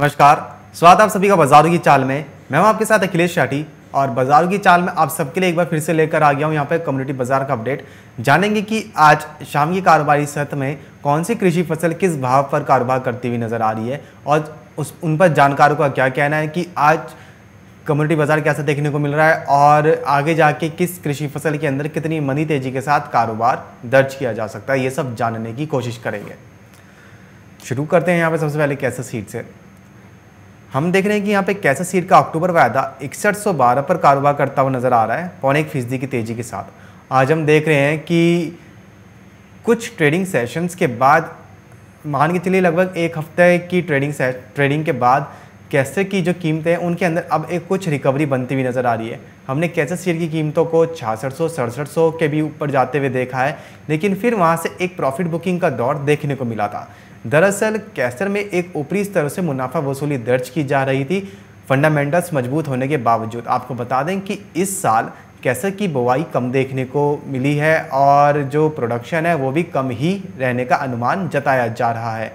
नमस्कार स्वागत आप सभी का बाजारों की चाल में मैं हूं आपके साथ अखिलेश शाठी और बाजारों की चाल में आप सबके लिए एक बार फिर से लेकर आ गया हूं यहां पर कम्युनिटी बाजार का अपडेट जानेंगे कि आज शाम की कारोबारी सत्र में कौन सी कृषि फसल किस भाव पर कारोबार करती हुई नजर आ रही है और उस उन पर जानकारों का क्या कहना है कि आज कम्युनिटी बाजार कैसा देखने को मिल रहा है और आगे जाके किस कृषि फसल के अंदर कितनी मनी तेजी के साथ कारोबार दर्ज किया जा सकता है ये सब जानने की कोशिश करेंगे शुरू करते हैं यहाँ पर सबसे पहले कैसे सीट से हम देख रहे हैं कि यहाँ पे कैसे सीट का अक्टूबर वायदा इकसठ सौ बारह पर कारोबार करता हुआ नज़र आ रहा है पौने एक फीसदी की तेज़ी के साथ आज हम देख रहे हैं कि कुछ ट्रेडिंग सेशंस के बाद मान के चलिए लगभग एक हफ्ते की ट्रेडिंग ट्रेडिंग के बाद कैसे की जो कीमतें हैं उनके अंदर अब एक कुछ रिकवरी बनती हुई नज़र आ रही है हमने कैसे शेयर की कीमतों को छियासठ सौ सड़सठ सौ के भी ऊपर जाते हुए देखा है लेकिन फिर वहाँ से एक प्रॉफिट बुकिंग का दौर देखने को मिला था दरअसल कैसर में एक ऊपरी स्तर से मुनाफा वसूली दर्ज की जा रही थी फंडामेंटल्स मजबूत होने के बावजूद आपको बता दें कि इस साल कैसर की बुवाई कम देखने को मिली है और जो प्रोडक्शन है वो भी कम ही रहने का अनुमान जताया जा रहा है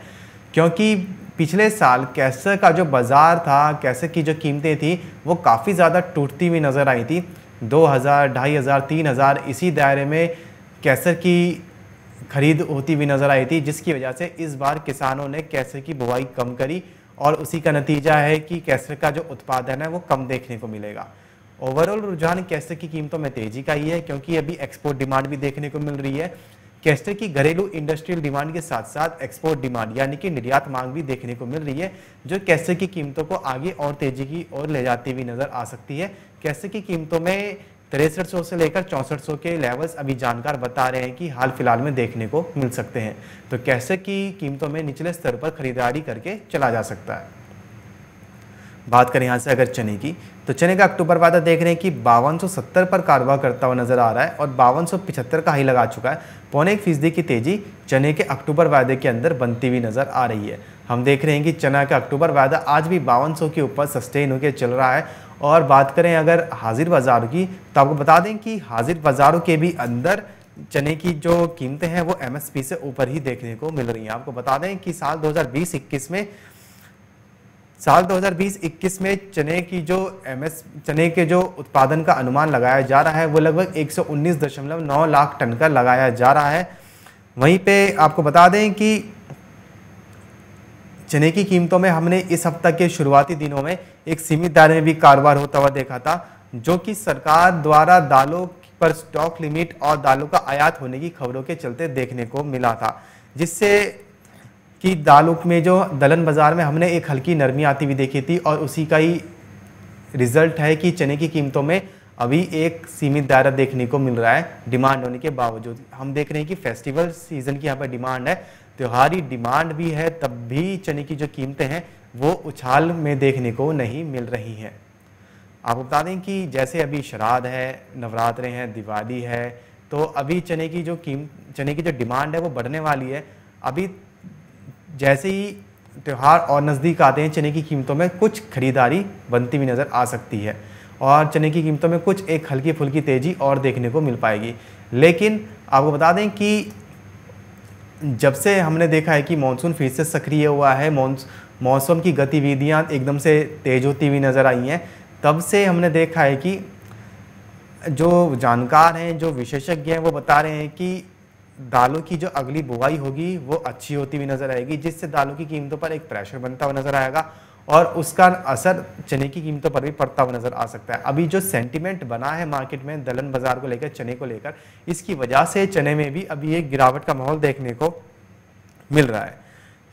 क्योंकि पिछले साल कैसर का जो बाज़ार था कैसर की जो कीमतें थी वो काफ़ी ज़्यादा टूटती हुई नज़र आई थी दो हज़ार ढाई हज़ार तीन हज़ार इसी दायरे में कैसर की खरीद होती हुई नज़र आई थी जिसकी वजह से इस बार किसानों ने कैसर की बुआई कम करी और उसी का नतीजा है कि कैसर का जो उत्पादन है वो कम देखने को मिलेगा ओवरऑल रुझान कैसर की कीमतों में तेज़ी का ही है क्योंकि अभी एक्सपोर्ट डिमांड भी देखने को मिल रही है कैस्टर की घरेलू इंडस्ट्रियल डिमांड के साथ साथ एक्सपोर्ट डिमांड यानी कि निर्यात मांग भी देखने को मिल रही है जो कैस्टर की कीमतों को आगे और तेजी की ओर ले जाती हुई नजर आ सकती है कैस्टर की कीमतों में तिरसठ सौ से लेकर चौंसठ सौ के लेवल्स अभी जानकार बता रहे हैं कि हाल फिलहाल में देखने को मिल सकते हैं तो कैसे की कीमतों में निचले स्तर पर खरीदारी करके चला जा सकता है बात करें यहाँ से अगर चने की तो चने का अक्टूबर वादा देख रहे हैं कि बावन पर कारोबार करता हुआ नजर आ रहा है और बावन का हाई लगा चुका है पौने एक फीसदी की तेजी चने के अक्टूबर वायदे के अंदर बनती हुई नजर आ रही है हम देख रहे हैं कि चना का अक्टूबर वायदा आज भी बावन के ऊपर सस्टेन होकर चल रहा है और बात करें अगर हाजिर बाज़ार की तो आपको बता दें कि हाजिर बाज़ारों के भी अंदर चने की जो कीमतें हैं वो एमएसपी से ऊपर ही देखने को मिल रही हैं आपको बता दें कि साल 2020-21 में साल 2020-21 में चने की जो एम चने के जो उत्पादन का अनुमान लगाया जा रहा है वो लगभग 119.9 लाख टन का लगाया जा रहा है वहीं पे आपको बता दें कि चने की कीमतों में हमने इस हफ्ता के शुरुआती दिनों में एक सीमित दायरे में भी कारोबार होता हुआ देखा था जो कि सरकार द्वारा दालों पर स्टॉक लिमिट और दालों का आयात होने की खबरों के चलते देखने को मिला था जिससे कि दालुक में जो दलन बाज़ार में हमने एक हल्की नरमी आती हुई देखी थी और उसी का ही रिज़ल्ट है कि चने की कीमतों में अभी एक सीमित दायरा देखने को मिल रहा है डिमांड होने के बावजूद हम देख रहे हैं कि फेस्टिवल सीज़न की यहाँ पर डिमांड है त्योहारी डिमांड भी है तब भी चने की जो कीमतें हैं वो उछाल में देखने को नहीं मिल रही हैं आपको बता दें कि जैसे अभी श्राद्ध है नवरात्रे हैं दिवाली है तो अभी चने की जो कीम चने की जो डिमांड है वो बढ़ने वाली है अभी जैसे ही त्यौहार और नज़दीक आते हैं चने की कीमतों में कुछ खरीदारी बनती हुई नज़र आ सकती है और चने की कीमतों में कुछ एक हल्की फुल्की तेज़ी और देखने को मिल पाएगी लेकिन आपको बता दें कि जब से हमने देखा है कि मानसून फिर से सक्रिय हुआ है मौसम की गतिविधियाँ एकदम से तेज़ होती हुई नज़र आई हैं तब से हमने देखा है कि जो जानकार हैं जो विशेषज्ञ हैं वो बता रहे हैं कि दालों की जो अगली बुआई होगी वो अच्छी होती हुई नज़र आएगी जिससे दालों की कीमतों पर एक प्रेशर बनता हुआ नज़र आएगा और उसका असर चने की कीमतों पर भी पड़ता हुआ नज़र आ सकता है अभी जो सेंटिमेंट बना है मार्केट में दलहन बाजार को लेकर चने को लेकर इसकी वजह से चने में भी अभी एक गिरावट का माहौल देखने को मिल रहा है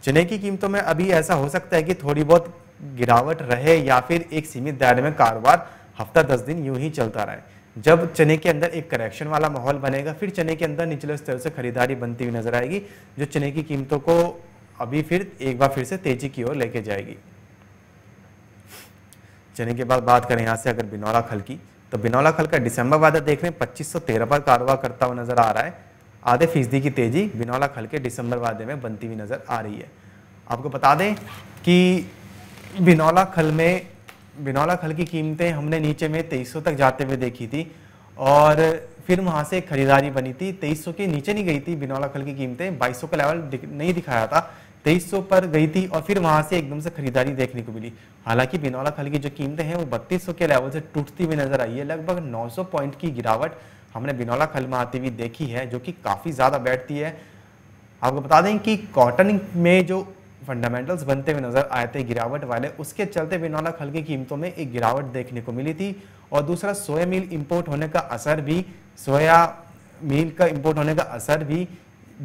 चने की कीमतों में अभी ऐसा हो सकता है कि थोड़ी बहुत गिरावट रहे या फिर एक सीमित दायरे में कारोबार हफ्ता दस दिन यूं ही चलता रहे जब चने के अंदर एक करेक्शन वाला माहौल बनेगा फिर चने के अंदर निचले स्तर से खरीदारी बनती हुई नजर आएगी जो चने की कीमतों को अभी फिर एक बार फिर से तेजी की ओर लेके जाएगी चने के बाद बात करें यहां से अगर बिनौला खल की तो बिनौला खल का दिसंबर वादा देख रहे हैं पच्चीस पर कारोबार करता हुआ नजर आ रहा है आधे फीसदी की तेजी बिनौला खल के दिसंबर वादे में बनती हुई नजर आ रही है आपको बता दें कि बिनौला खल में बिनौला खल की कीमतें हमने नीचे में 2300 तक जाते हुए देखी थी और फिर वहाँ से खरीदारी बनी थी 2300 के नीचे नहीं गई थी बिनौला खल की कीमतें 2200 का लेवल नहीं दिखाया था 2300 पर गई थी और फिर वहाँ से एकदम से खरीदारी देखने को मिली हालांकि बिनौला खल की जो कीमतें हैं वो बत्तीस के लेवल से टूटती हुई नजर आई है लगभग नौ पॉइंट की गिरावट हमने बिनौला खल में आती हुई देखी है जो कि काफ़ी ज़्यादा बैठती है आपको बता दें कि कॉटन में जो फंडामेंटल्स बनते हुए नजर आए थे गिरावट वाले उसके चलते बिनौला खल की कीमतों में एक गिरावट देखने को मिली थी और दूसरा सोया मिल इम्पोर्ट होने का असर भी सोया मिल का इम्पोर्ट होने का असर भी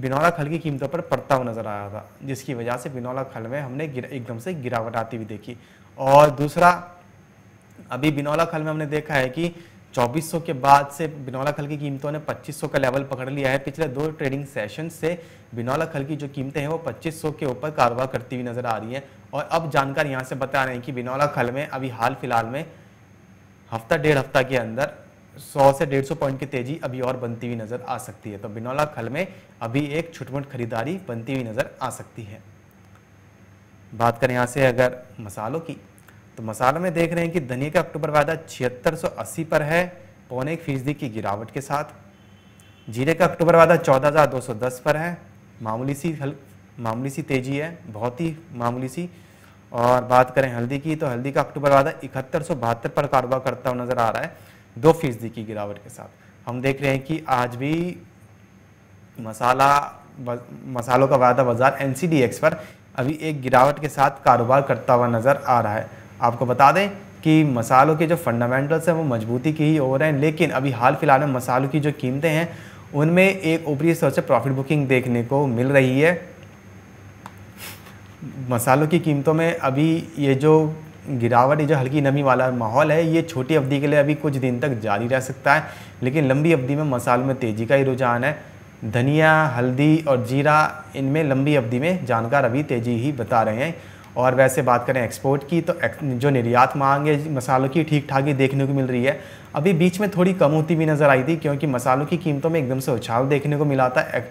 बिनौला खल की कीमतों पर पड़ता हुआ नजर आया था जिसकी वजह से बिनौला खल में हमने एकदम से गिरावट आती हुई देखी और दूसरा अभी बिनौला खल में हमने देखा है कि 2400 के बाद से बिनौला खल की कीमतों ने 2500 का लेवल पकड़ लिया है पिछले दो ट्रेडिंग सेशन से बिनौला खल की जो कीमतें हैं वो 2500 के ऊपर कारोबार करती हुई नज़र आ रही है और अब जानकार यहाँ से बता रहे हैं कि बिनौला खल में अभी हाल फिलहाल में हफ्ता डेढ़ हफ्ता के अंदर 100 से 150 पॉइंट की तेजी अभी और बनती हुई नज़र आ सकती है तो बिनौला खल में अभी एक छुटमुट खरीदारी बनती हुई नज़र आ सकती है बात करें यहाँ से अगर मसालों की तो मसालों में देख रहे हैं कि धनिया का अक्टूबर वायदा छिहत्तर पर है पौने एक फीसदी की गिरावट के साथ जीरे का अक्टूबर वायदा 14,210 पर है मामूली सी हल मामूली सी तेजी है बहुत ही मामूली सी और बात करें हल्दी की तो हल्दी का अक्टूबर वादा इकहत्तर सौ बहत्तर पर कारोबार करता हुआ नज़र आ रहा है दो फीसदी की गिरावट के साथ हम देख रहे हैं कि आज भी मसाला मसालों का वायदा बाजार एन पर अभी एक गिरावट के साथ कारोबार करता हुआ नज़र आ रहा है आपको बता दें कि मसालों के जो फंडामेंटल्स हैं वो मजबूती की ही हो हैं लेकिन अभी हाल फिलहाल में मसालों की जो कीमतें हैं उनमें एक ऊपरी स्तर से प्रॉफिट बुकिंग देखने को मिल रही है मसालों की कीमतों में अभी ये जो गिरावट ये जो हल्की नमी वाला माहौल है ये छोटी अवधि के लिए अभी कुछ दिन तक जारी रह सकता है लेकिन लंबी अवधि में मसालों में तेज़ी का ही रुझान है धनिया हल्दी और जीरा इनमें लंबी अवधि में जानकार अभी तेज़ी ही बता रहे हैं और वैसे बात करें एक्सपोर्ट की तो जो निर्यात मांग है मसालों की ठीक ठाक ही देखने को मिल रही है अभी बीच में थोड़ी कम होती हुई नज़र आई थी क्योंकि मसालों की कीमतों में एकदम से उछाल देखने को मिला था एक,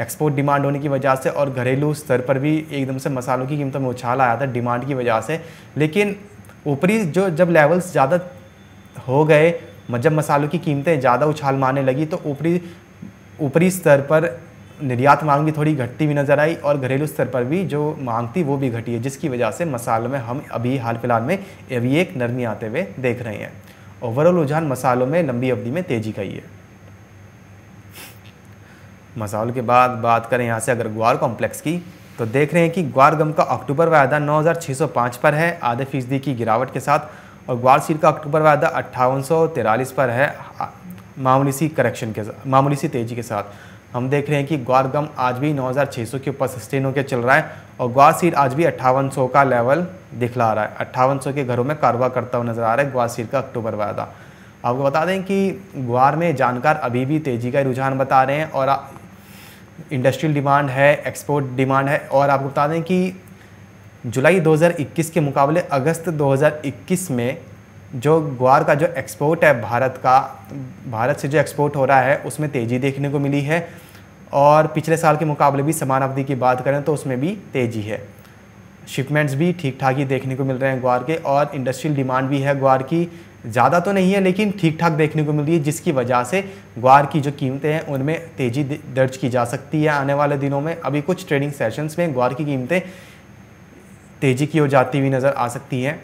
एक्सपोर्ट डिमांड होने की वजह से और घरेलू स्तर पर भी एकदम से मसालों की कीमतों में उछाल आया था डिमांड की वजह से लेकिन ऊपरी जो जब लेवल्स ज़्यादा हो गए जब मसालों की कीमतें ज़्यादा उछाल मारने लगी तो ऊपरी ऊपरी स्तर पर निर्यात मांग भी थोड़ी घटती हुई नज़र आई और घरेलू स्तर पर भी जो मांग थी वो भी घटी है जिसकी वजह से मसालों में हम अभी हाल फिलहाल में अभी एक नरमी आते हुए देख रहे हैं ओवरऑल रुझान मसालों में लंबी अवधि में तेज़ी का ही है मसालों के बाद बात करें यहाँ से अगर ग्वार कॉम्प्लेक्स की तो देख रहे हैं कि ग्वार गम का अक्टूबर वायदा 9,605 पर है आधे फीसदी की गिरावट के साथ और ग्वार सीड का अक्टूबर वायदा अट्ठावन पर है मामूली सी करेक्शन के साथ मामूली सी तेज़ी के साथ हम देख रहे हैं कि ग्वार गम आज भी 9600 के ऊपर सस्टेन होकर चल रहा है और ग्वार आज भी 5800 का लेवल दिखला रहा है 5800 के घरों में कारोबार करता हुआ नजर आ रहा है ग्वार सीर का अक्टूबर वायदा आपको बता दें कि ग्वार में जानकार अभी भी तेज़ी का रुझान बता रहे हैं और इंडस्ट्रियल डिमांड है एक्सपोर्ट डिमांड है और आपको बता दें कि जुलाई 2021 के मुकाबले अगस्त 2021 में जो ग्वार का जो एक्सपोर्ट है भारत का भारत से जो एक्सपोर्ट हो रहा है उसमें तेज़ी देखने को मिली है और पिछले साल के मुकाबले भी समान अवधि की बात करें तो उसमें भी तेज़ी है शिपमेंट्स भी ठीक ठाक ही देखने को मिल रहे हैं ग्वार के और इंडस्ट्रियल डिमांड भी है ग्वार की ज़्यादा तो नहीं है लेकिन ठीक ठाक देखने को मिल रही है जिसकी वजह से ग्वार की जो कीमतें हैं उनमें तेज़ी दर्ज की जा सकती है आने वाले दिनों में अभी कुछ ट्रेडिंग सेशंस में ग्वार की कीमतें तेज़ी की हो जाती हुई नज़र आ सकती हैं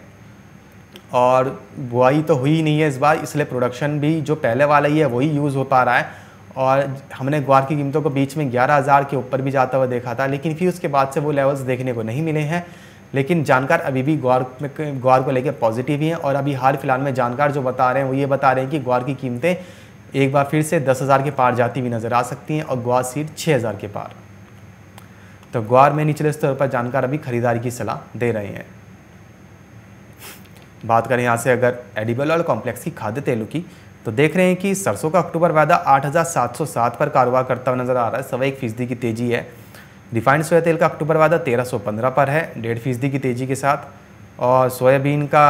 और बुआई तो हुई नहीं है इस बार इसलिए प्रोडक्शन भी जो पहले वाला ही है वही यूज़ हो पा रहा है और हमने ग्वार की कीमतों को बीच में ग्यारह हज़ार के ऊपर भी जाता हुआ देखा था लेकिन फिर उसके बाद से वो लेवल्स देखने को नहीं मिले हैं लेकिन जानकार अभी भी ग्वार में ग्वार को लेकर पॉजिटिव ही हैं और अभी हाल फिलहाल में जानकार जो बता रहे हैं वो ये बता रहे हैं कि ग्वार की कीमतें एक बार फिर से दस हज़ार के पार जाती हुई नज़र आ सकती हैं और ग्वार सीट छः हज़ार के पार तो ग्वार में निचले स्तर पर जानकार अभी खरीदारी की सलाह दे रहे हैं बात करें यहाँ से अगर एडिबल और कॉम्प्लेक्स की खाद्य तेलों की तो देख रहे हैं कि सरसों का अक्टूबर वायदा 8,707 पर कारोबार करता हुआ नजर आ रहा है सवा एक फीसदी की तेजी है रिफाइंड सोया तेल का अक्टूबर वायदा 1315 पर है डेढ़ फीसदी की तेजी के साथ और सोयाबीन का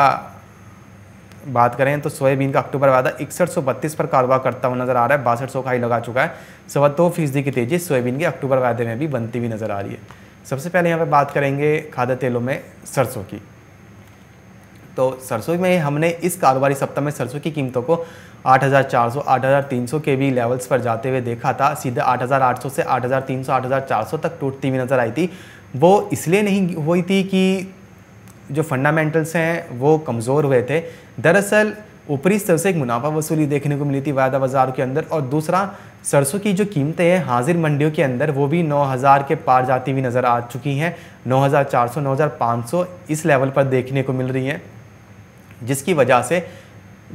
बात करें तो सोयाबीन का अक्टूबर वायदा इकसठ पर कारोबार करता हुआ नजर आ रहा है बासठ का ही लगा चुका है सवा दो फीसदी की तेजी सोयाबीन के अक्टूबर वायदे में भी बनती हुई नजर आ रही है सबसे पहले यहाँ पर बात करेंगे खाद्य तेलों में सरसों की तो सरसों में हमने इस कारोबारी सप्ताह में सरसों की कीमतों को 8,400, 8,300 के भी लेवल्स पर जाते हुए देखा था सीधे 8,800 से 8,300, 8,400 तक टूटती हुई नज़र आई थी वो इसलिए नहीं हुई थी कि जो फंडामेंटल्स हैं वो कमज़ोर हुए थे दरअसल ऊपरी स्तर से एक मुनाफा वसूली देखने को मिली थी वायदा बाज़ार के अंदर और दूसरा सरसों की जो कीमतें हैं हाजिर मंडियों के अंदर वो भी 9000 के पार जाती हुई नज़र आ चुकी हैं 9400, 9500 इस लेवल पर देखने को मिल रही हैं जिसकी वजह से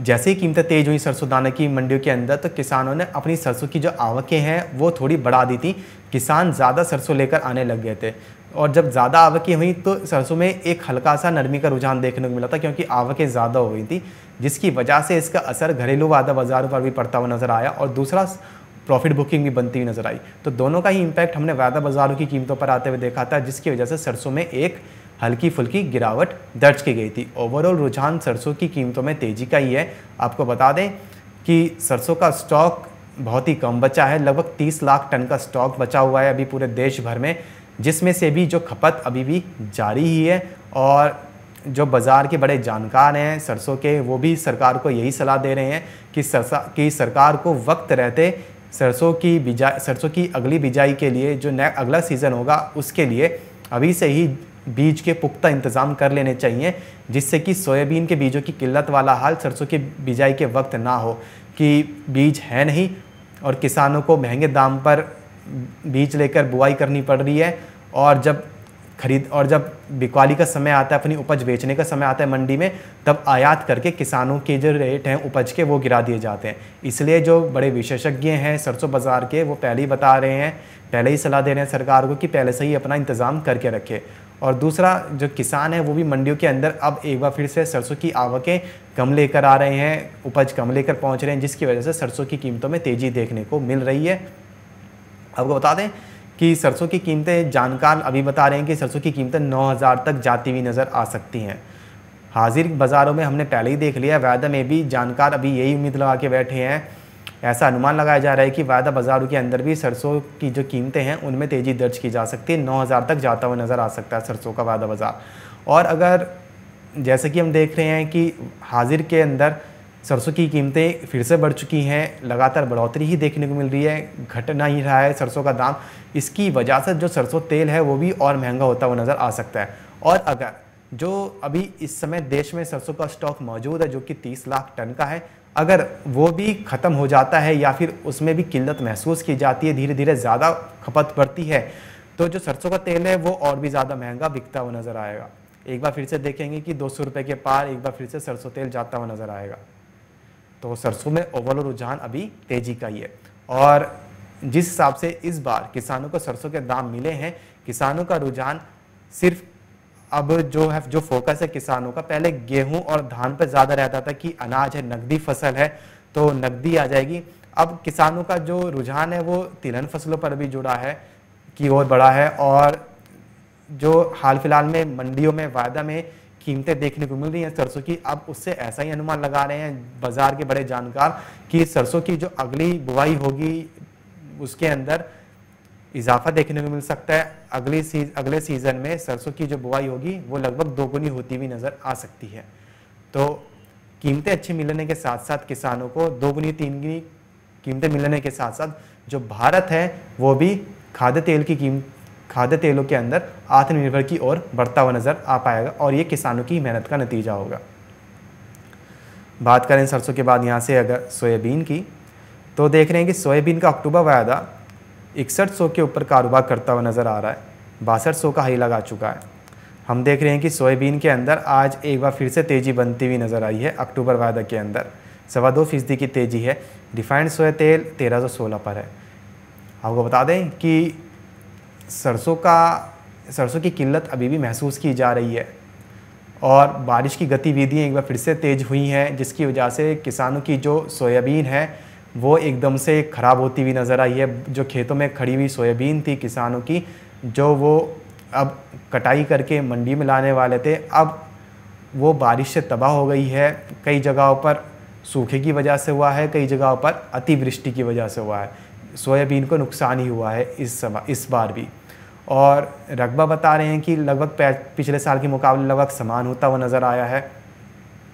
जैसे ही कीमतें तेज़ हुई सरसों दाना की मंडियों के अंदर तो किसानों ने अपनी सरसों की जो आवकें हैं वो थोड़ी बढ़ा दी थी किसान ज़्यादा सरसों लेकर आने लग गए थे और जब ज़्यादा आवकें हुई तो सरसों में एक हल्का सा नरमी का रुझान देखने को मिला था क्योंकि आवकें ज़्यादा हो गई थी जिसकी वजह से इसका असर घरेलू वादा बाज़ारों पर भी पड़ता हुआ नज़र आया और दूसरा प्रॉफिट बुकिंग भी बनती हुई नज़र आई तो दोनों का ही इम्पैक्ट हमने वायदा बाज़ारों की कीमतों पर आते हुए देखा था जिसकी वजह से सरसों में एक हल्की फुल्की गिरावट दर्ज की गई थी ओवरऑल रुझान सरसों की कीमतों में तेज़ी का ही है आपको बता दें कि सरसों का स्टॉक बहुत ही कम बचा है लगभग 30 लाख टन का स्टॉक बचा हुआ है अभी पूरे देश भर में जिसमें से भी जो खपत अभी भी जारी ही है और जो बाज़ार के बड़े जानकार हैं सरसों के वो भी सरकार को यही सलाह दे रहे हैं कि सरसा कि सरकार को वक्त रहते सरसों की बिजाई सरसों की अगली बिजाई के लिए जो नया अगला सीज़न होगा उसके लिए अभी से ही बीज के पुख्ता इंतज़ाम कर लेने चाहिए जिससे कि सोयाबीन के बीजों की किल्लत वाला हाल सरसों की बिजाई के वक्त ना हो कि बीज है नहीं और किसानों को महंगे दाम पर बीज लेकर बुआई करनी पड़ रही है और जब खरीद और जब बिकवाली का समय आता है अपनी उपज बेचने का समय आता है मंडी में तब आयात करके किसानों के जो रेट हैं उपज के वो गिरा दिए जाते हैं इसलिए जो बड़े विशेषज्ञ हैं सरसों बाज़ार के वो पहले ही बता रहे हैं पहले ही सलाह दे रहे हैं सरकार को कि पहले से ही अपना इंतज़ाम करके रखे और दूसरा जो किसान है वो भी मंडियों के अंदर अब एक बार फिर से सरसों की आवकें कम लेकर आ रहे हैं उपज कम लेकर पहुंच रहे हैं जिसकी वजह से सरसों की कीमतों में तेज़ी देखने को मिल रही है आपको बता दें कि सरसों की कीमतें जानकार अभी बता रहे हैं कि सरसों की कीमतें नौ तक जाती हुई नज़र आ सकती हैं हाजिर बाज़ारों में हमने पहले ही देख लिया वैदा में भी जानकार अभी यही उम्मीद लगा के बैठे हैं ऐसा अनुमान लगाया जा रहा है कि वायदा बाज़ारों के अंदर भी सरसों की जो कीमतें हैं उनमें तेज़ी दर्ज की जा सकती है नौ हज़ार तक जाता हुआ नज़र आ सकता है सरसों का वायदा बाज़ार और अगर जैसे कि हम देख रहे हैं कि हाजिर के अंदर सरसों की कीमतें फिर से बढ़ चुकी हैं लगातार बढ़ोतरी ही देखने को मिल रही है घट नहीं रहा है सरसों का दाम इसकी वजह से जो सरसों तेल है वो भी और महंगा होता हुआ नज़र आ सकता है और अगर जो अभी इस समय देश में सरसों का स्टॉक मौजूद है जो कि 30 लाख टन का है अगर वो भी ख़त्म हो जाता है या फिर उसमें भी किल्लत महसूस की जाती है धीरे धीरे ज़्यादा खपत बढ़ती है तो जो सरसों का तेल है वो और भी ज़्यादा महंगा बिकता हुआ नज़र आएगा एक बार फिर से देखेंगे कि दो सौ रुपये के पार एक बार फिर से सरसों तेल जाता हुआ नज़र आएगा तो सरसों में ओवरऑल रुझान अभी तेज़ी का ही है और जिस हिसाब से इस बार किसानों को सरसों के दाम मिले हैं किसानों का रुझान सिर्फ अब जो है जो फोकस है किसानों का पहले गेहूं और धान पर ज़्यादा रहता था कि अनाज है नकदी फसल है तो नकदी आ जाएगी अब किसानों का जो रुझान है वो तिलहन फसलों पर भी जुड़ा है की ओर बढ़ा है और जो हाल फिलहाल में मंडियों में वायदा में कीमतें देखने को मिल रही हैं सरसों की अब उससे ऐसा ही अनुमान लगा रहे हैं बाजार के बड़े जानकार कि सरसों की जो अगली बुआई होगी उसके अंदर इजाफा देखने को मिल सकता है अगले सीज, अगले सीज़न में सरसों की जो बुआई होगी वो लगभग दोगुनी होती हुई नज़र आ सकती है तो कीमतें अच्छी मिलने के साथ साथ किसानों को दोगुनी तीन गुनी कीमतें मिलने के साथ साथ जो भारत है वो भी खाद्य तेल की कीमत खाद्य तेलों के अंदर आत्मनिर्भर की ओर बढ़ता हुआ नज़र आ पाएगा और ये किसानों की मेहनत का नतीजा होगा बात करें सरसों के बाद यहाँ से अगर सोयाबीन की तो देख रहे हैं कि सोयाबीन का अक्टूबर वायदा इकसठ सौ के ऊपर कारोबार करता हुआ नज़र आ रहा है बासठ सौ का हाई लगा चुका है हम देख रहे हैं कि सोयाबीन के अंदर आज एक बार फिर से तेज़ी बनती हुई नज़र आई है अक्टूबर वायदा के अंदर सवा दो फीसदी की तेज़ी है रिफाइंड सोया तेल तेरह सौ सोलह पर है आपको बता दें कि सरसों का सरसों की किल्लत अभी भी महसूस की जा रही है और बारिश की गतिविधियाँ एक बार फिर से तेज़ हुई हैं जिसकी वजह से किसानों की जो सोयाबीन है वो एकदम से ख़राब होती हुई नज़र आई है जो खेतों में खड़ी हुई सोयाबीन थी किसानों की जो वो अब कटाई करके मंडी में लाने वाले थे अब वो बारिश से तबाह हो गई है कई जगहों पर सूखे की वजह से हुआ है कई जगहों पर अतिवृष्टि की वजह से हुआ है सोयाबीन को नुकसान ही हुआ है इस समय इस बार भी और रकबा बता रहे हैं कि लगभग पिछले साल के मुकाबले लगभग समान होता हुआ नज़र आया है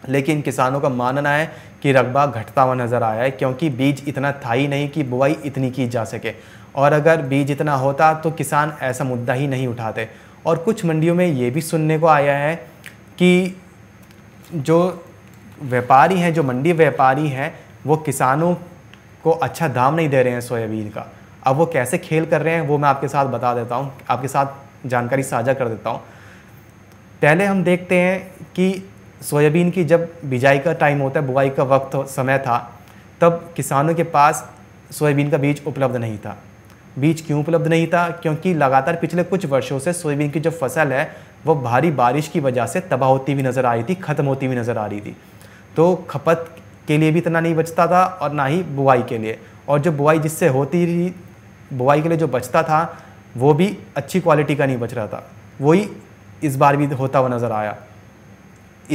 लेकिन किसानों का मानना है कि रकबा घटता हुआ नज़र आया है क्योंकि बीज इतना था ही नहीं कि बुआई इतनी की जा सके और अगर बीज इतना होता तो किसान ऐसा मुद्दा ही नहीं उठाते और कुछ मंडियों में ये भी सुनने को आया है कि जो व्यापारी हैं जो मंडी व्यापारी हैं वो किसानों को अच्छा दाम नहीं दे रहे हैं सोयाबीन का अब वो कैसे खेल कर रहे हैं वो मैं आपके साथ बता देता हूँ आपके साथ जानकारी साझा कर देता हूँ पहले हम देखते हैं कि सोयाबीन की जब बिजाई का टाइम होता है बुआई का वक्त समय था तब किसानों के पास सोयाबीन का बीज उपलब्ध नहीं था बीज क्यों उपलब्ध नहीं था क्योंकि लगातार पिछले कुछ वर्षों से सोयाबीन की जो फसल है वो भारी बारिश की वजह से तबाह होती हुई नज़र आ रही थी ख़त्म होती हुई नज़र आ रही थी तो खपत के लिए भी इतना नहीं बचता था और ना ही बुआई के लिए और जो बुआई जिससे होती रही बुआई के लिए जो बचता था वो भी अच्छी क्वालिटी का नहीं बच रहा था वही इस बार भी होता हुआ नज़र आया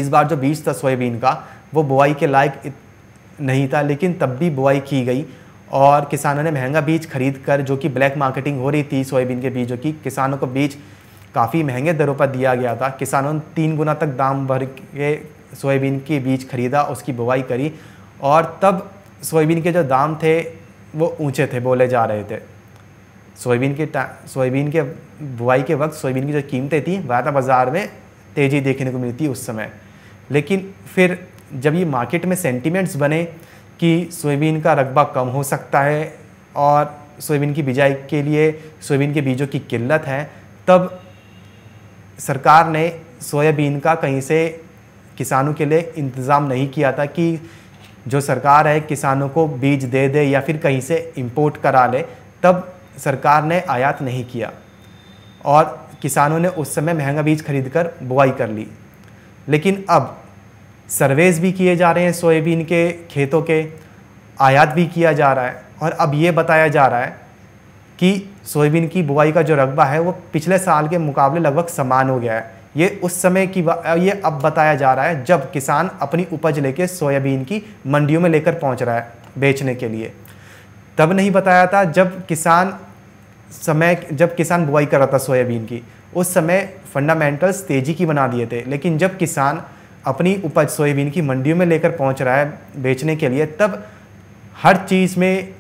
इस बार जो बीज था सोयाबीन का वो बुआई के लायक नहीं था लेकिन तब भी बुआई की गई और किसानों ने महंगा बीज खरीद कर जो कि ब्लैक मार्केटिंग हो रही थी सोयाबीन के बीजों की किसानों को बीज काफ़ी महंगे दरों पर दिया गया था किसानों ने तीन गुना तक दाम भर के सोयाबीन के बीज खरीदा उसकी बुआई करी और तब सोयाबीन के जो दाम थे वो ऊंचे थे बोले जा रहे थे सोयाबीन के सोयाबीन के बुआई के वक्त सोयाबीन की जो कीमतें थी वायदा तो बाज़ार में तेज़ी देखने को मिली थी उस समय लेकिन फिर जब ये मार्केट में सेंटिमेंट्स बने कि सोयाबीन का रकबा कम हो सकता है और सोयाबीन की बिजाई के लिए सोयाबीन के बीजों की किल्लत है तब सरकार ने सोयाबीन का कहीं से किसानों के लिए इंतज़ाम नहीं किया था कि जो सरकार है किसानों को बीज दे दे या फिर कहीं से इंपोर्ट करा ले तब सरकार ने आयात नहीं किया और किसानों ने उस समय महंगा बीज खरीद कर बुआई कर ली लेकिन अब सर्वेज भी किए जा रहे हैं सोयाबीन के खेतों के आयात भी किया जा रहा है और अब ये बताया जा रहा है कि सोयाबीन की बुआई का जो रकबा है वो पिछले साल के मुकाबले लगभग समान हो गया है ये उस समय की ये अब बताया जा रहा है जब किसान अपनी उपज लेके सोयाबीन की मंडियों में लेकर पहुंच रहा है बेचने के लिए तब नहीं बताया था जब किसान समय जब किसान बुआई कर रहा था सोयाबीन की उस समय फंडामेंटल्स तेज़ी की बना दिए थे लेकिन जब किसान अपनी उपज सोयाबीन की मंडियों में लेकर पहुंच रहा है बेचने के लिए तब हर चीज़ में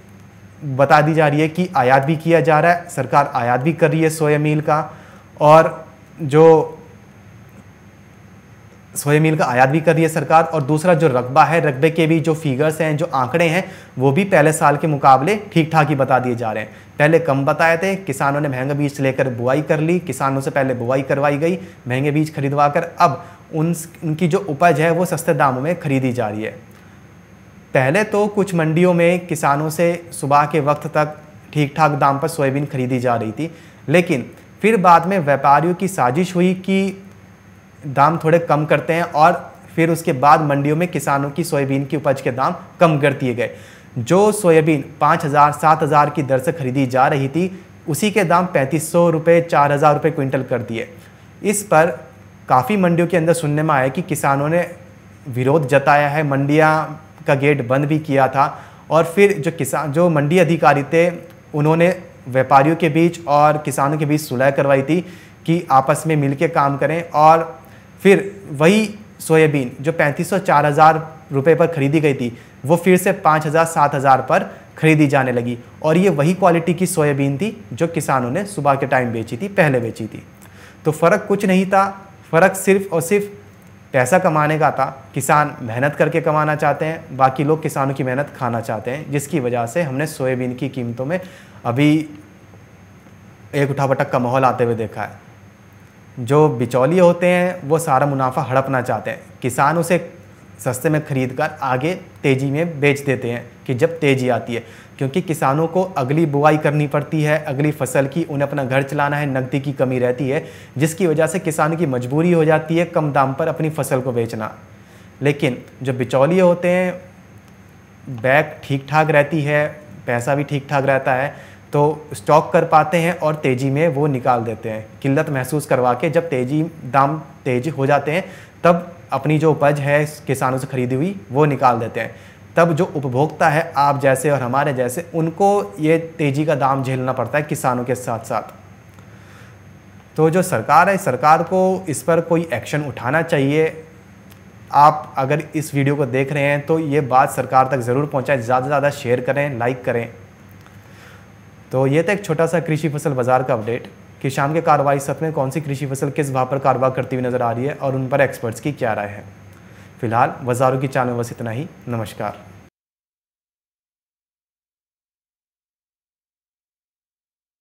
बता दी जा रही है कि आयात भी किया जा रहा है सरकार आयात भी कर रही है सोया मील का और जो सोया मील का आयात भी कर रही है सरकार और दूसरा जो रकबा है रकबे के भी जो फिगर्स हैं जो आंकड़े हैं वो भी पहले साल के मुकाबले ठीक ठाक ही बता दिए जा रहे हैं पहले कम बताए थे किसानों ने महंगा बीज लेकर बुआई कर ली किसानों से पहले बुआई करवाई गई महंगे बीज खरीदवा कर अब उन उनकी जो उपज है वो सस्ते दामों में खरीदी जा रही है पहले तो कुछ मंडियों में किसानों से सुबह के वक्त तक ठीक ठाक दाम पर सोयाबीन खरीदी जा रही थी लेकिन फिर बाद में व्यापारियों की साजिश हुई कि दाम थोड़े कम करते हैं और फिर उसके बाद मंडियों में किसानों की सोयाबीन की उपज के दाम कम कर दिए गए जो सोयाबीन पाँच हज़ार सात हज़ार की दर से खरीदी जा रही थी उसी के दाम पैंतीस सौ रुपये चार हज़ार रुपये क्विंटल कर दिए इस पर काफ़ी मंडियों के अंदर सुनने में आया कि किसानों ने विरोध जताया है मंडियाँ का गेट बंद भी किया था और फिर जो किसान जो मंडी अधिकारी थे उन्होंने व्यापारियों के बीच और किसानों के बीच सुलह करवाई थी कि आपस में मिलके काम करें और फिर वही सोयाबीन जो पैंतीस सौ चार हज़ार रुपये पर खरीदी गई थी वो फिर से पाँच हज़ार सात हज़ार पर खरीदी जाने लगी और ये वही क्वालिटी की सोयाबीन थी जो किसानों ने सुबह के टाइम बेची थी पहले बेची थी तो फ़र्क कुछ नहीं था फ़र्क सिर्फ और सिर्फ पैसा कमाने का था किसान मेहनत करके कमाना चाहते हैं बाकी लोग किसानों की मेहनत खाना चाहते हैं जिसकी वजह से हमने सोयाबीन की कीमतों में अभी एक उठापटक का माहौल आते हुए देखा है जो बिचौलिए होते हैं वो सारा मुनाफा हड़पना चाहते हैं किसान उसे सस्ते में खरीद कर आगे तेज़ी में बेच देते हैं कि जब तेज़ी आती है क्योंकि किसानों को अगली बुआई करनी पड़ती है अगली फसल की उन्हें अपना घर चलाना है नकदी की कमी रहती है जिसकी वजह से किसान की मजबूरी हो जाती है कम दाम पर अपनी फसल को बेचना लेकिन जो बिचौलिए होते हैं बैग ठीक ठाक रहती है पैसा भी ठीक ठाक रहता है तो स्टॉक कर पाते हैं और तेज़ी में वो निकाल देते हैं किल्लत महसूस करवा के जब तेज़ी दाम तेज हो जाते हैं तब अपनी जो उपज है किसानों से खरीदी हुई वो निकाल देते हैं तब जो उपभोक्ता है आप जैसे और हमारे जैसे उनको ये तेज़ी का दाम झेलना पड़ता है किसानों के साथ साथ तो जो सरकार है सरकार को इस पर कोई एक्शन उठाना चाहिए आप अगर इस वीडियो को देख रहे हैं तो ये बात सरकार तक ज़रूर पहुंचाएं ज़्यादा से ज़्यादा शेयर करें लाइक करें तो ये था एक छोटा सा कृषि फसल बाजार का अपडेट कि शाम के कार्रवाई सत्र में कौन सी कृषि फसल किस भाव पर कारोबार करती हुई नजर आ रही है और उन पर एक्सपर्ट्स की क्या राय है फिलहाल बाजारों की चाल में बस इतना ही नमस्कार